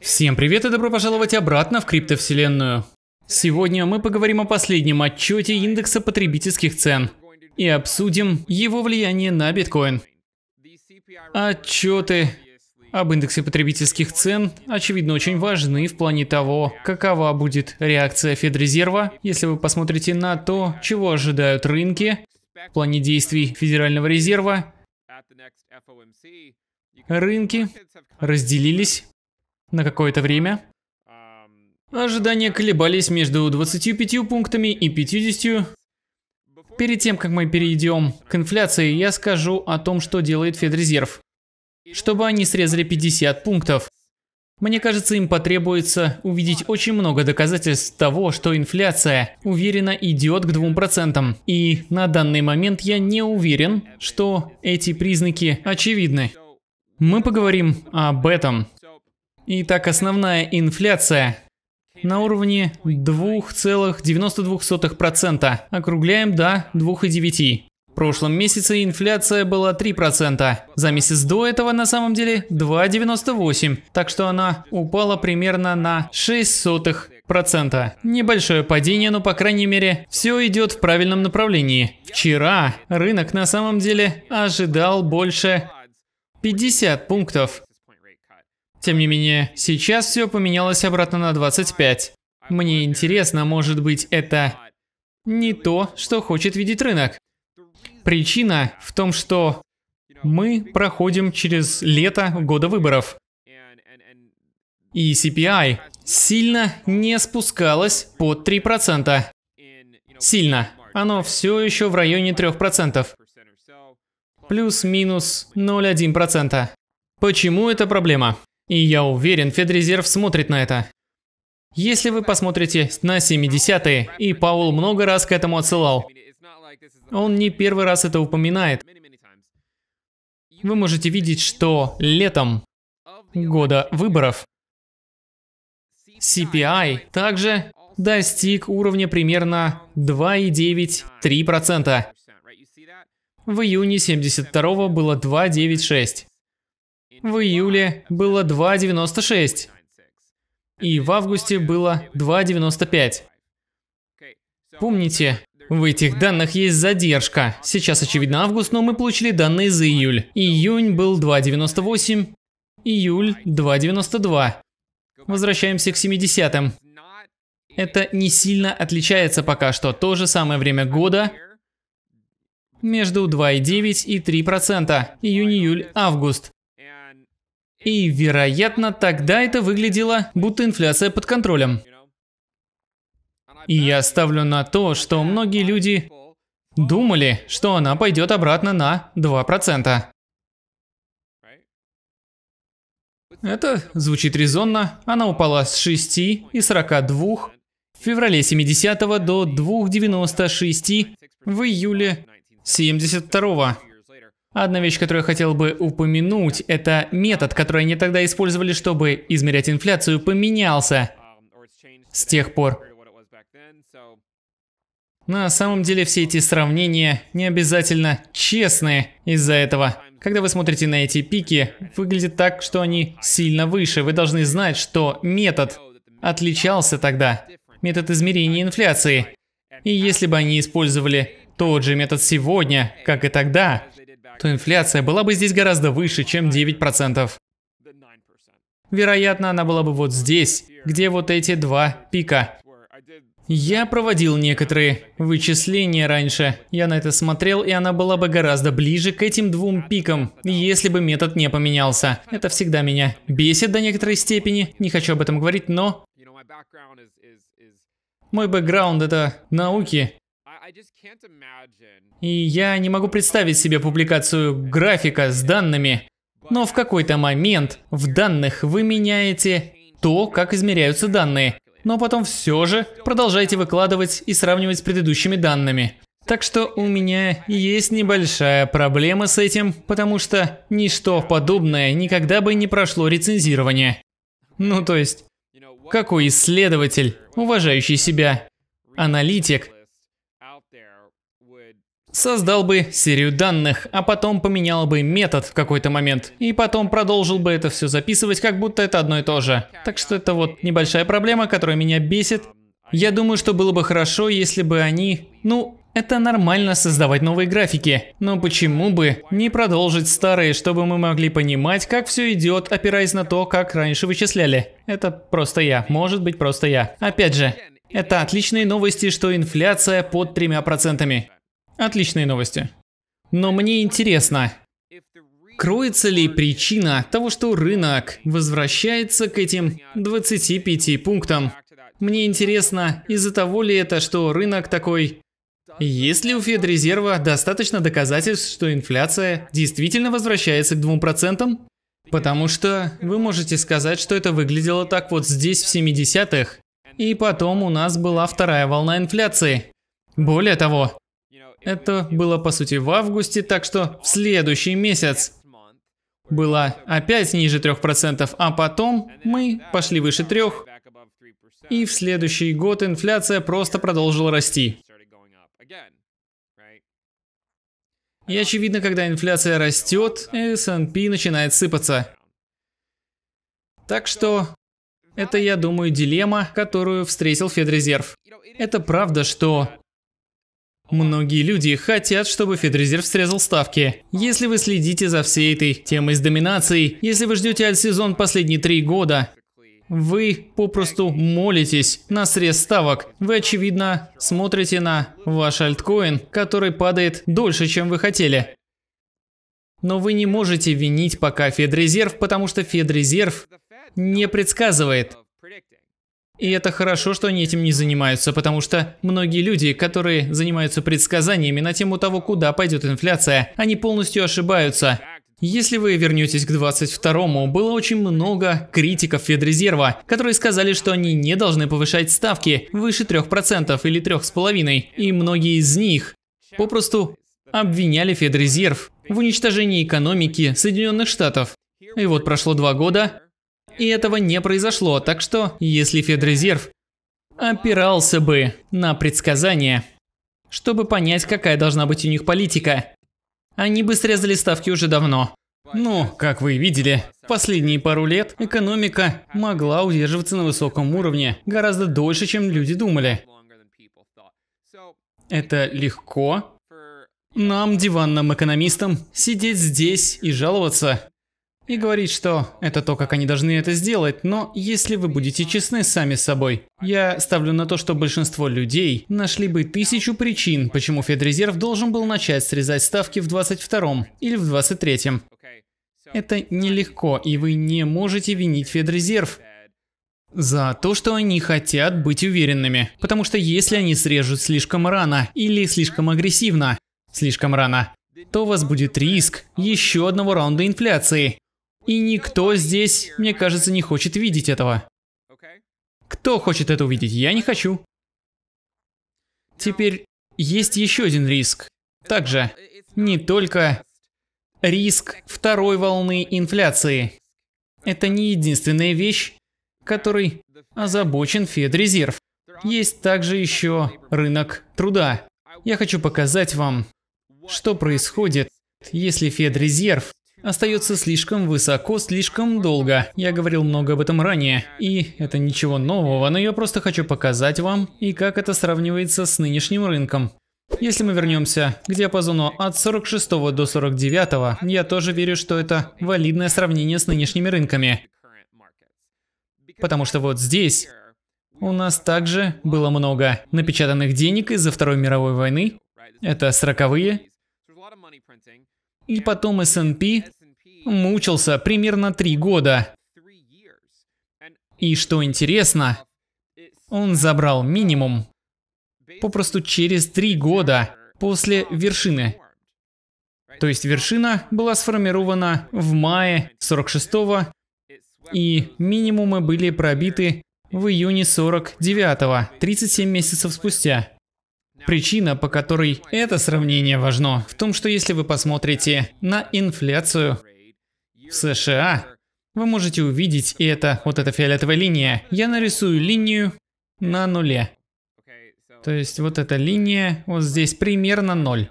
Всем привет и добро пожаловать обратно в криптовселенную. Сегодня мы поговорим о последнем отчете индекса потребительских цен и обсудим его влияние на биткоин. Отчеты об индексе потребительских цен, очевидно, очень важны в плане того, какова будет реакция Федрезерва, если вы посмотрите на то, чего ожидают рынки в плане действий Федерального резерва. Рынки разделились на какое-то время. Ожидания колебались между 25 пунктами и 50. Перед тем, как мы перейдем к инфляции, я скажу о том, что делает Федрезерв. Чтобы они срезали 50 пунктов. Мне кажется, им потребуется увидеть очень много доказательств того, что инфляция уверенно идет к 2%. И на данный момент я не уверен, что эти признаки очевидны. Мы поговорим об этом Итак, основная инфляция на уровне 2,92%. Округляем до 2,9%. В прошлом месяце инфляция была 3%. За месяц до этого на самом деле 2,98%. Так что она упала примерно на 0,06%. Небольшое падение, но по крайней мере все идет в правильном направлении. Вчера рынок на самом деле ожидал больше 50 пунктов. Тем не менее, сейчас все поменялось обратно на 25. Мне интересно, может быть, это не то, что хочет видеть рынок. Причина в том, что мы проходим через лето года выборов. И CPI сильно не спускалось под 3%. Сильно. Оно все еще в районе 3%. Плюс-минус 0,1%. Почему это проблема? И я уверен, Федрезерв смотрит на это. Если вы посмотрите на 70-е, и Паул много раз к этому отсылал, он не первый раз это упоминает. Вы можете видеть, что летом года выборов CPI также достиг уровня примерно 2,9-3%. В июне 72 было 2,96 в июле было 2,96, и в августе было 2,95. Помните, в этих данных есть задержка. Сейчас, очевидно, август, но мы получили данные за июль. Июнь был 2,98, июль 2,92. Возвращаемся к 70-м. Это не сильно отличается пока что. То же самое время года, между 2,9 и 3%, июнь, июль, август. И, вероятно, тогда это выглядело, будто инфляция под контролем. И я ставлю на то, что многие люди думали, что она пойдет обратно на 2%. Это звучит резонно. Она упала с и 6,42 в феврале 70 до 2,96 в июле 72 -го. Одна вещь, которую я хотел бы упомянуть, это метод, который они тогда использовали, чтобы измерять инфляцию, поменялся с тех пор. На самом деле все эти сравнения не обязательно честные из-за этого. Когда вы смотрите на эти пики, выглядит так, что они сильно выше. Вы должны знать, что метод отличался тогда. Метод измерения инфляции. И если бы они использовали тот же метод сегодня, как и тогда, то инфляция была бы здесь гораздо выше, чем 9%. Вероятно, она была бы вот здесь, где вот эти два пика. Я проводил некоторые вычисления раньше. Я на это смотрел, и она была бы гораздо ближе к этим двум пикам, если бы метод не поменялся. Это всегда меня бесит до некоторой степени, не хочу об этом говорить, но... Мой бэкграунд — это науки, и я не могу представить себе публикацию графика с данными, но в какой-то момент в данных вы меняете то, как измеряются данные, но потом все же продолжаете выкладывать и сравнивать с предыдущими данными. Так что у меня есть небольшая проблема с этим, потому что ничто подобное никогда бы не прошло рецензирование. Ну то есть, какой исследователь, уважающий себя, аналитик, Создал бы серию данных, а потом поменял бы метод в какой-то момент. И потом продолжил бы это все записывать, как будто это одно и то же. Так что это вот небольшая проблема, которая меня бесит. Я думаю, что было бы хорошо, если бы они... Ну, это нормально создавать новые графики. Но почему бы не продолжить старые, чтобы мы могли понимать, как все идет, опираясь на то, как раньше вычисляли. Это просто я. Может быть, просто я. Опять же, это отличные новости, что инфляция под тремя процентами. Отличные новости. Но мне интересно, кроется ли причина того, что рынок возвращается к этим 25 пунктам? Мне интересно, из-за того ли это, что рынок такой... Есть ли у Федрезерва достаточно доказательств, что инфляция действительно возвращается к 2%? Потому что вы можете сказать, что это выглядело так вот здесь в 70-х. И потом у нас была вторая волна инфляции. Более того, это было по сути в августе, так что в следующий месяц было опять ниже 3%, а потом мы пошли выше 3, и в следующий год инфляция просто продолжила расти. И очевидно, когда инфляция растет, S&P начинает сыпаться. Так что это, я думаю, дилемма, которую встретил Федрезерв. Это правда, что Многие люди хотят, чтобы Федрезерв срезал ставки. Если вы следите за всей этой темой с доминацией, если вы ждете альт-сезон последние три года, вы попросту молитесь на срез ставок. Вы, очевидно, смотрите на ваш альткоин, который падает дольше, чем вы хотели. Но вы не можете винить пока Федрезерв, потому что Федрезерв не предсказывает. И это хорошо, что они этим не занимаются, потому что многие люди, которые занимаются предсказаниями на тему того, куда пойдет инфляция, они полностью ошибаются. Если вы вернетесь к 22-му, было очень много критиков Федрезерва, которые сказали, что они не должны повышать ставки выше 3% или 3,5%, и многие из них попросту обвиняли Федрезерв в уничтожении экономики Соединенных Штатов. И вот прошло два года, и этого не произошло, так что, если Федрезерв опирался бы на предсказания, чтобы понять, какая должна быть у них политика, они бы срезали ставки уже давно. Но, ну, как вы видели, последние пару лет экономика могла удерживаться на высоком уровне гораздо дольше, чем люди думали. Это легко. Нам, диванным экономистам, сидеть здесь и жаловаться и говорить, что это то, как они должны это сделать, но если вы будете честны сами с собой, я ставлю на то, что большинство людей нашли бы тысячу причин, почему Федрезерв должен был начать срезать ставки в 22-м или в 23-м. Это нелегко, и вы не можете винить Федрезерв за то, что они хотят быть уверенными. Потому что если они срежут слишком рано или слишком агрессивно, слишком рано, то у вас будет риск еще одного раунда инфляции. И никто здесь, мне кажется, не хочет видеть этого. Кто хочет это увидеть? Я не хочу. Теперь есть еще один риск. Также не только риск второй волны инфляции. Это не единственная вещь, которой озабочен Федрезерв. Есть также еще рынок труда. Я хочу показать вам, что происходит, если Федрезерв остается слишком высоко, слишком долго. Я говорил много об этом ранее, и это ничего нового, но я просто хочу показать вам, и как это сравнивается с нынешним рынком. Если мы вернемся к диапазону от 46 до 49, я тоже верю, что это валидное сравнение с нынешними рынками. Потому что вот здесь у нас также было много напечатанных денег из-за Второй мировой войны. Это сороковые и потом S&P мучился примерно три года. И что интересно, он забрал минимум попросту через три года после вершины. То есть вершина была сформирована в мае 46 -го, и минимумы были пробиты в июне 49 -го, 37 месяцев спустя. Причина, по которой это сравнение важно, в том, что если вы посмотрите на инфляцию в США, вы можете увидеть, и это вот эта фиолетовая линия, я нарисую линию на нуле. То есть вот эта линия вот здесь примерно ноль.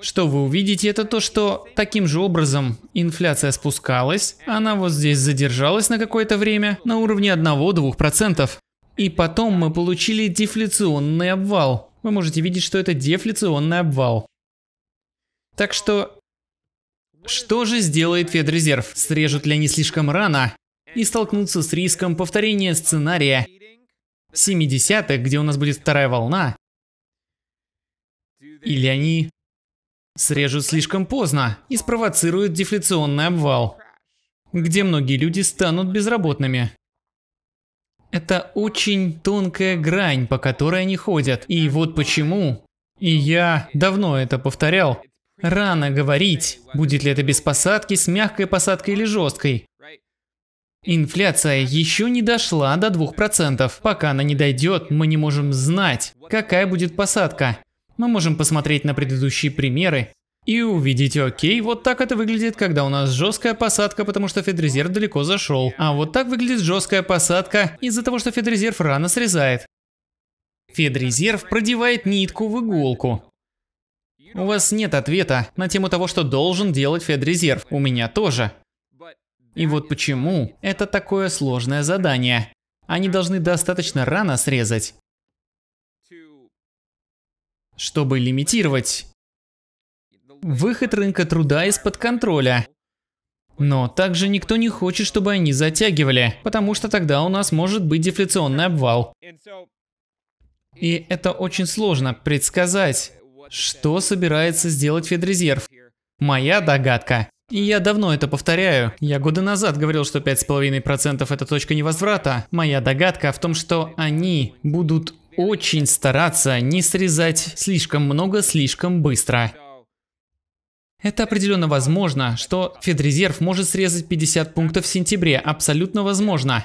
Что вы увидите, это то, что таким же образом инфляция спускалась, она вот здесь задержалась на какое-то время на уровне 1-2%. И потом мы получили дефляционный обвал. Вы можете видеть, что это дефляционный обвал. Так что... Что же сделает Федрезерв? Срежут ли они слишком рано? И столкнутся с риском повторения сценария 70-х, где у нас будет вторая волна? Или они срежут слишком поздно и спровоцируют дефляционный обвал, где многие люди станут безработными? Это очень тонкая грань, по которой они ходят. И вот почему, и я давно это повторял, рано говорить, будет ли это без посадки, с мягкой посадкой или жесткой. Инфляция еще не дошла до 2%. Пока она не дойдет, мы не можем знать, какая будет посадка. Мы можем посмотреть на предыдущие примеры и увидите, окей, вот так это выглядит, когда у нас жесткая посадка, потому что Федрезерв далеко зашел. А вот так выглядит жесткая посадка из-за того, что Федрезерв рано срезает. Федрезерв продевает нитку в иголку. У вас нет ответа на тему того, что должен делать Федрезерв. У меня тоже. И вот почему это такое сложное задание. Они должны достаточно рано срезать, чтобы лимитировать выход рынка труда из-под контроля. Но также никто не хочет, чтобы они затягивали, потому что тогда у нас может быть дефляционный обвал. И это очень сложно предсказать, что собирается сделать Федрезерв. Моя догадка. И я давно это повторяю. Я года назад говорил, что 5,5% это точка невозврата. Моя догадка в том, что они будут очень стараться не срезать слишком много слишком быстро. Это определенно возможно, что Федрезерв может срезать 50 пунктов в сентябре, абсолютно возможно.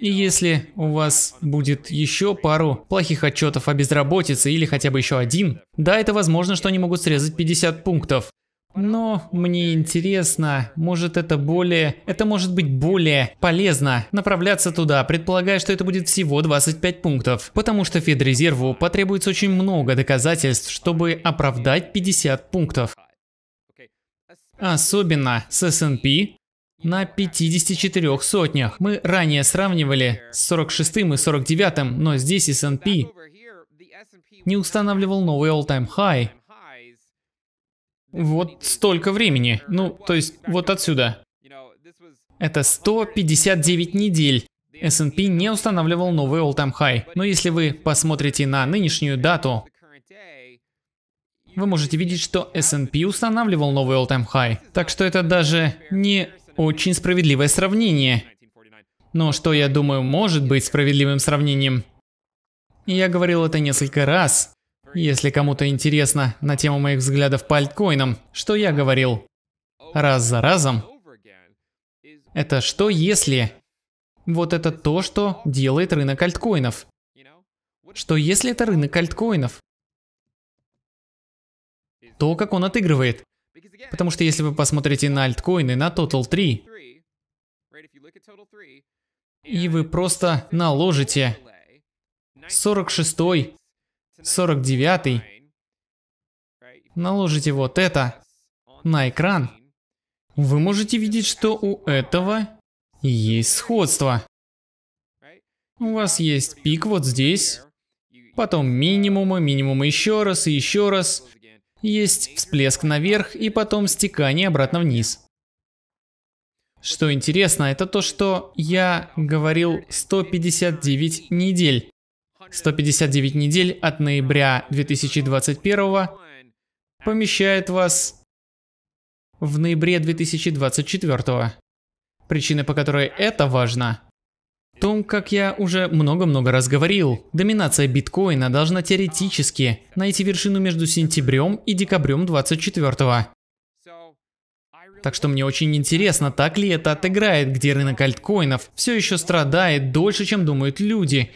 И если у вас будет еще пару плохих отчетов о безработице или хотя бы еще один, да, это возможно, что они могут срезать 50 пунктов. Но мне интересно, может это более... Это может быть более полезно направляться туда, предполагая, что это будет всего 25 пунктов. Потому что Федрезерву потребуется очень много доказательств, чтобы оправдать 50 пунктов особенно с S&P, на 54 сотнях. Мы ранее сравнивали с 46 и 49, но здесь S&P не устанавливал новый all-time high. Вот столько времени. Ну, то есть вот отсюда. Это 159 недель. S&P не устанавливал новый all-time high. Но если вы посмотрите на нынешнюю дату, вы можете видеть, что S&P устанавливал новый all-time high. Так что это даже не очень справедливое сравнение. Но что, я думаю, может быть справедливым сравнением? я говорил это несколько раз. Если кому-то интересно на тему моих взглядов по альткоинам, что я говорил раз за разом, это что если? Вот это то, что делает рынок альткоинов. Что если это рынок альткоинов? то, как он отыгрывает. Потому что если вы посмотрите на альткоины, на Total 3, и вы просто наложите 46, 49, наложите вот это на экран, вы можете видеть, что у этого есть сходство. У вас есть пик вот здесь, потом минимумы, минимумы еще раз и еще раз. Есть всплеск наверх и потом стекание обратно вниз. Что интересно, это то, что я говорил 159 недель. 159 недель от ноября 2021 помещает вас в ноябре 2024. Причина, по которой это важно, том, как я уже много-много раз говорил, доминация биткоина должна теоретически найти вершину между сентябрем и декабрем 24 -го. Так что мне очень интересно, так ли это отыграет, где рынок альткоинов все еще страдает дольше, чем думают люди.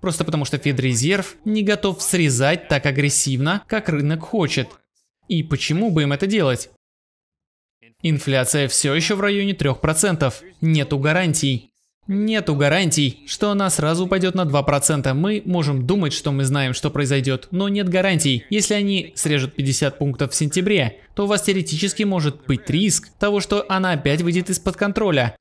Просто потому что Федрезерв не готов срезать так агрессивно, как рынок хочет. И почему бы им это делать? Инфляция все еще в районе 3%, нету гарантий. Нету гарантий, что она сразу упадет на 2%. Мы можем думать, что мы знаем, что произойдет, но нет гарантий. Если они срежут 50 пунктов в сентябре, то у вас теоретически может быть риск того, что она опять выйдет из-под контроля.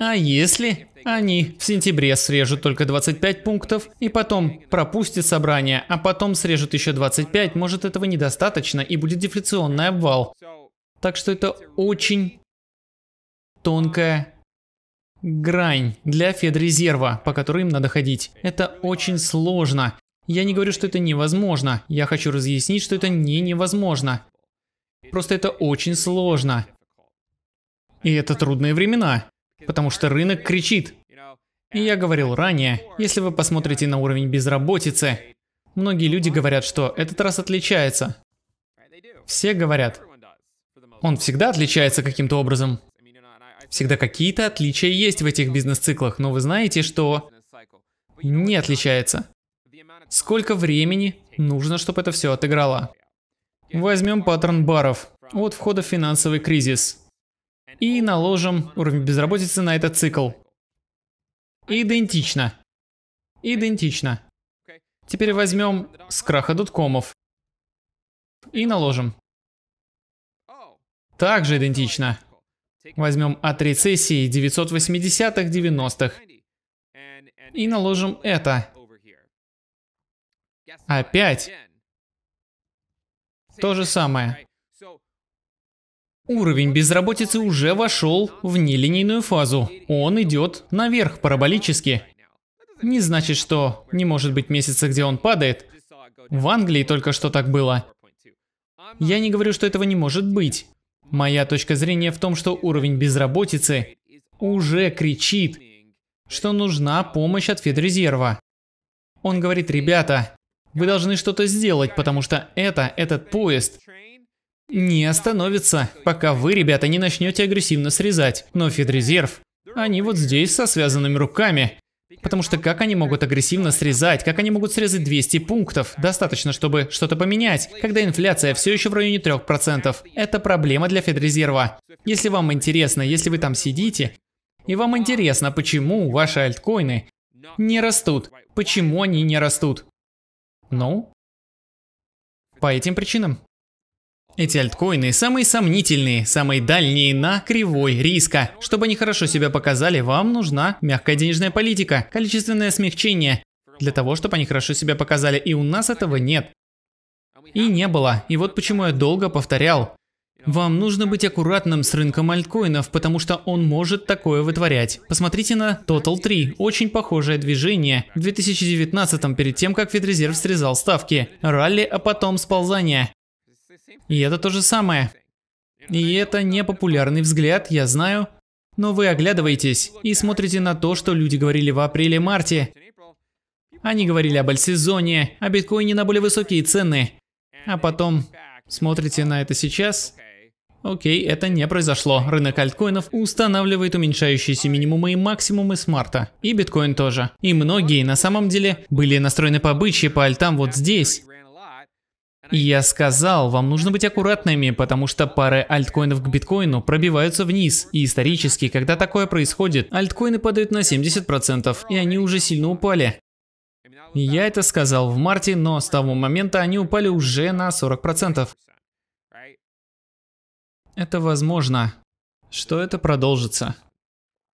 А если они в сентябре срежут только 25 пунктов и потом пропустят собрание, а потом срежут еще 25, может этого недостаточно и будет дефляционный обвал. Так что это очень тонкая грань для Федрезерва, по которой им надо ходить. Это очень сложно. Я не говорю, что это невозможно. Я хочу разъяснить, что это не невозможно. Просто это очень сложно. И это трудные времена, потому что рынок кричит. И я говорил ранее, если вы посмотрите на уровень безработицы, многие люди говорят, что этот раз отличается. Все говорят. Он всегда отличается каким-то образом. Всегда какие-то отличия есть в этих бизнес-циклах, но вы знаете, что не отличается. Сколько времени нужно, чтобы это все отыграло? Возьмем паттерн баров от входа в финансовый кризис и наложим уровень безработицы на этот цикл. Идентично. Идентично. Теперь возьмем с краха доткомов и наложим. Также идентично. Возьмем от рецессии 980-90-х и наложим это. Опять. То же самое. Уровень безработицы уже вошел в нелинейную фазу. Он идет наверх параболически. Не значит, что не может быть месяца, где он падает. В Англии только что так было. Я не говорю, что этого не может быть. Моя точка зрения в том, что уровень безработицы уже кричит, что нужна помощь от Федрезерва. Он говорит, ребята, вы должны что-то сделать, потому что это, этот поезд, не остановится, пока вы, ребята, не начнете агрессивно срезать. Но Федрезерв, они вот здесь со связанными руками. Потому что как они могут агрессивно срезать? Как они могут срезать 200 пунктов? Достаточно, чтобы что-то поменять, когда инфляция все еще в районе 3%. Это проблема для Федрезерва. Если вам интересно, если вы там сидите, и вам интересно, почему ваши альткоины не растут, почему они не растут? Ну? По этим причинам. Эти альткоины самые сомнительные, самые дальние на кривой риска. Чтобы они хорошо себя показали, вам нужна мягкая денежная политика, количественное смягчение. Для того, чтобы они хорошо себя показали, и у нас этого нет. И не было. И вот почему я долго повторял. Вам нужно быть аккуратным с рынком альткоинов, потому что он может такое вытворять. Посмотрите на Total 3, очень похожее движение. В 2019 перед тем, как Федрезерв срезал ставки, ралли, а потом сползание. И это то же самое. И это не популярный взгляд, я знаю, но вы оглядываетесь и смотрите на то, что люди говорили в апреле-марте. Они говорили об альсезоне, о биткоине на более высокие цены. А потом смотрите на это сейчас. Окей, это не произошло. Рынок альткоинов устанавливает уменьшающиеся минимумы и максимумы с марта. И биткоин тоже. И многие на самом деле были настроены по бычьи по альтам вот здесь. И я сказал, вам нужно быть аккуратными, потому что пары альткоинов к биткоину пробиваются вниз. И исторически, когда такое происходит, альткоины падают на 70%, и они уже сильно упали. Я это сказал в марте, но с того момента они упали уже на 40%. Это возможно, что это продолжится.